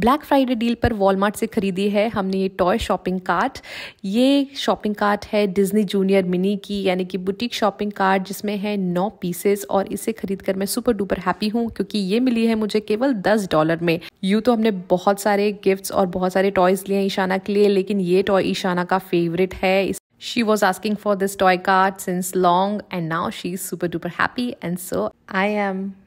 Black Friday deal पर Walmart से खरीदी है हमने ये टॉय शॉपिंग कार्ट ये शॉपिंग कार्ट है डिज्नी जूनियर मिनी की यानी कि बुटीक शॉपिंग कार्ट जिसमें है नौ पीसेस और इसे खरीद कर मैं सुपर डुपर हैप्पी हूँ क्योंकि ये मिली है मुझे केवल दस डॉलर में यू तो हमने बहुत सारे गिफ्ट्स और बहुत सारे टॉयज़ लिए ईशाना के लिए लेकिन ये टॉय ईशाना का फेवरेट है she She was asking for this toy since since long, and now she's super duper happy, and so I am.